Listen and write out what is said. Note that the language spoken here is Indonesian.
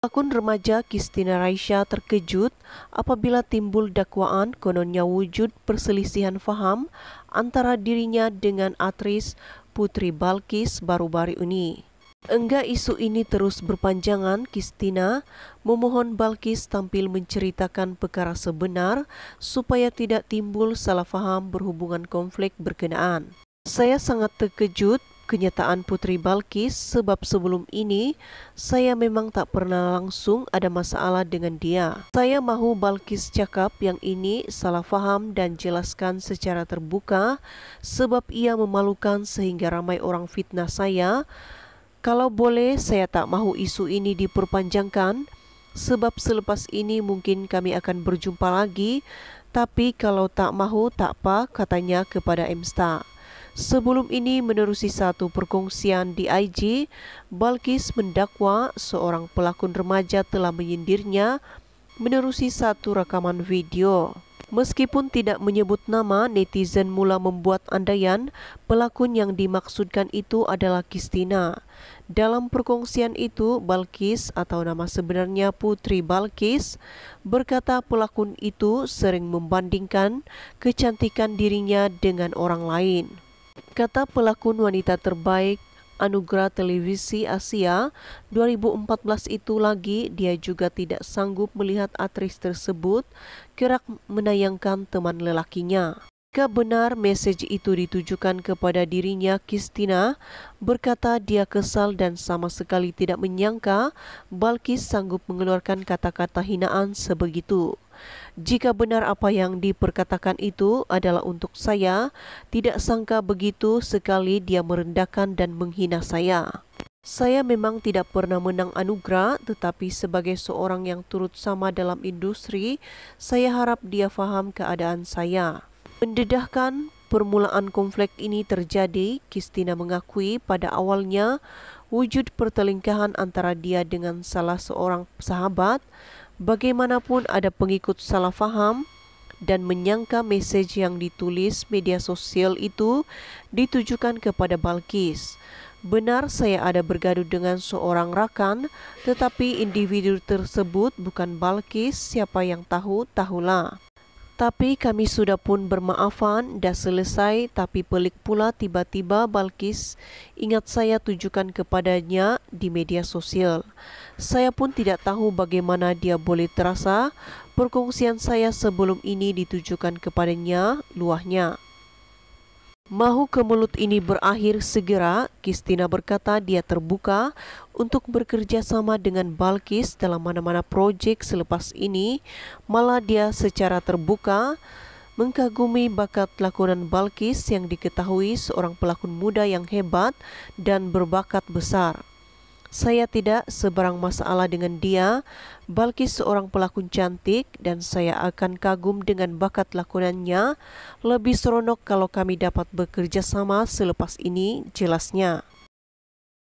Akun remaja Kristina Raisya terkejut apabila timbul dakwaan kononnya wujud perselisihan faham antara dirinya dengan atris Putri Balkis baru-baru ini. Enggak isu ini terus berpanjangan, Kristina memohon Balkis tampil menceritakan perkara sebenar supaya tidak timbul salah faham berhubungan konflik berkenaan. Saya sangat terkejut kenyataan Putri Balkis sebab sebelum ini saya memang tak pernah langsung ada masalah dengan dia. Saya mahu Balkis cakap yang ini salah faham dan jelaskan secara terbuka sebab ia memalukan sehingga ramai orang fitnah saya. Kalau boleh saya tak mahu isu ini diperpanjangkan sebab selepas ini mungkin kami akan berjumpa lagi tapi kalau tak mahu tak apa katanya kepada Emsta. Sebelum ini menerusi satu perkongsian di IG, Balkis mendakwa seorang pelakon remaja telah menyindirnya menerusi satu rekaman video. Meskipun tidak menyebut nama, netizen mula membuat andaian pelakon yang dimaksudkan itu adalah Kistina. Dalam perkongsian itu, Balkis atau nama sebenarnya Putri Balkis berkata pelakon itu sering membandingkan kecantikan dirinya dengan orang lain. Kata pelakon wanita terbaik Anugerah Televisi Asia 2014 itu lagi dia juga tidak sanggup melihat aktris tersebut kerak menayangkan teman lelakinya. Kebenar mesej itu ditujukan kepada dirinya Kristina berkata dia kesal dan sama sekali tidak menyangka Balkis sanggup mengeluarkan kata-kata hinaan sebegitu. Jika benar apa yang diperkatakan itu adalah untuk saya, tidak sangka begitu sekali dia merendahkan dan menghina saya. Saya memang tidak pernah menang anugerah, tetapi sebagai seorang yang turut sama dalam industri, saya harap dia faham keadaan saya. Mendedahkan permulaan konflik ini terjadi, Kristina mengakui pada awalnya wujud pertelingkahan antara dia dengan salah seorang sahabat, Bagaimanapun ada pengikut salah faham dan menyangka mesej yang ditulis media sosial itu ditujukan kepada Balkis. Benar saya ada bergaduh dengan seorang rakan, tetapi individu tersebut bukan Balkis, siapa yang tahu, tahulah. Tapi kami sudah pun bermaafan, dah selesai, tapi pelik pula tiba-tiba Balkis ingat saya tunjukkan kepadanya di media sosial. Saya pun tidak tahu bagaimana dia boleh terasa, perkongsian saya sebelum ini ditujukan kepadanya luahnya. Mahu ke mulut ini berakhir segera, Kistina berkata dia terbuka untuk bekerja sama dengan Balkis dalam mana-mana proyek selepas ini. Malah dia secara terbuka mengkagumi bakat lakonan Balkis yang diketahui seorang pelakon muda yang hebat dan berbakat besar. Saya tidak seberang masalah dengan dia, Balkis seorang pelakon cantik dan saya akan kagum dengan bakat lakonannya. Lebih seronok kalau kami dapat bekerja sama selepas ini, jelasnya.